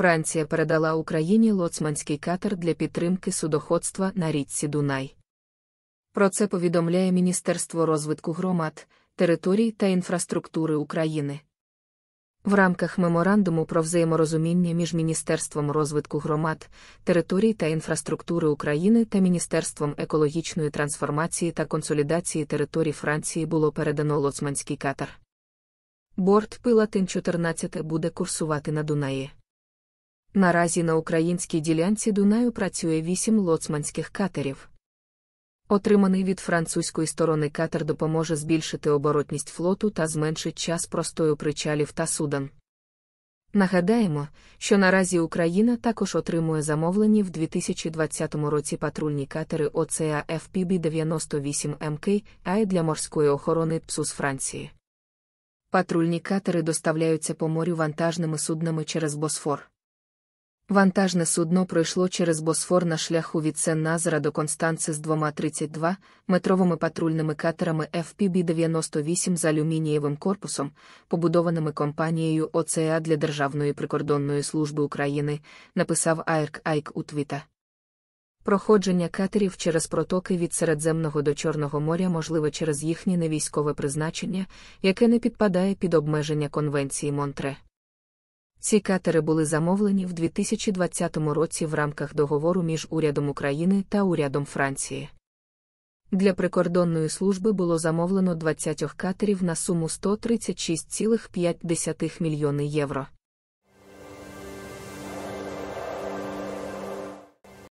Франція передала Україні лоцманський катер для підтримки судоходства на річці Дунай. Про це повідомляє Міністерство розвитку громад, територій та інфраструктури України. В рамках меморандуму про взаєморозуміння між Міністерством розвитку громад, територій та інфраструктури України та Міністерством екологічної трансформації та консолідації територій Франції було передано лоцманський катер. Борт Пилатин 14 буде курсувати на Дунаї. Наразі на українській ділянці Дунаю працює вісім лоцманських катерів. Отриманий від французької сторони катер допоможе збільшити оборотність флоту та зменшить час простою причалів та суден. Нагадаємо, що наразі Україна також отримує замовлені в 2020 році патрульні катери ОЦА fpb 98 МК, а для морської охорони ПСУС Франції. Патрульні катери доставляються по морю вантажними суднами через Босфор. Вантажне судно пройшло через босфор на шляху від Сен-Назара до Констанци з двома 32 метровими патрульними катерами fpb 98 з алюмінієвим корпусом, побудованими компанією ОЦА для Державної прикордонної служби України, написав Айрк Айк у твіта. Проходження катерів через протоки від Середземного до Чорного моря можливе через їхнє невійськове призначення, яке не підпадає під обмеження Конвенції Монтре. Ці катери були замовлені в 2020 році в рамках договору між урядом України та урядом Франції. Для прикордонної служби було замовлено 20 катерів на суму 136,5 мільйони євро.